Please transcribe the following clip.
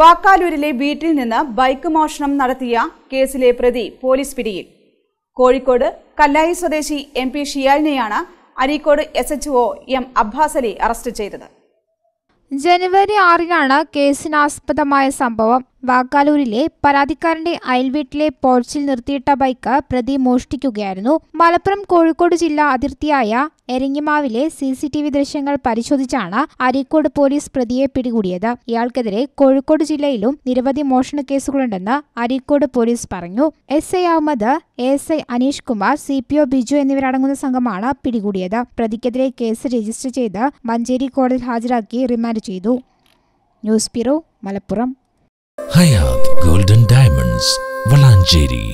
വാക്കാലൂരിലെ വീട്ടിൽ നിന്ന് ബൈക്ക് മോഷണം നടത്തിയ കേസിലെ പ്രതി പോലീസ് പിടിയിൽ കോഴിക്കോട് കല്ലായി സ്വദേശി എം പി ഷിയാലിനെയാണ് Areekode S H O M Abbasali arrest ചെയ്തത് ജനുവരി ആറിനാണ് കേസിനാസ്പദമായ സംഭവം വാക്കാലൂരിലെ പരാതിക്കാരന്റെ അയൽവീട്ടിലെ പോർച്ചിൽ നിർത്തിയിട്ട ബൈക്ക് പ്രതി മോഷ്ടിക്കുകയായിരുന്നു മലപ്പുറം കോഴിക്കോട് ജില്ലാ അതിർത്തിയായ എരിങ്ങിമാവിലെ സി സി ടി വി ദൃശ്യങ്ങൾ പരിശോധിച്ചാണ് അരീക്കോട് പോലീസ് പ്രതിയെ പിടികൂടിയത് ഇയാൾക്കെതിരെ കോഴിക്കോട് ജില്ലയിലും നിരവധി മോഷണ കേസുകളുണ്ടെന്ന് അരീക്കോട് പോലീസ് പറഞ്ഞു S I Ahammed S I Aneesh Kumar C P O Biju എന്നിവരടങ്ങുന്ന സംഘമാണ് പിടികൂടിയത് പ്രതിക്കെതിരെ കേസ് രജിസ്റ്റർ ചെയ്ത് മഞ്ചേരി കോടതിയിൽ ഹാജരാക്കി റിമാൻഡ് ചെയ്തു news bureau Malappuram Hayath golden diamonds Valanchery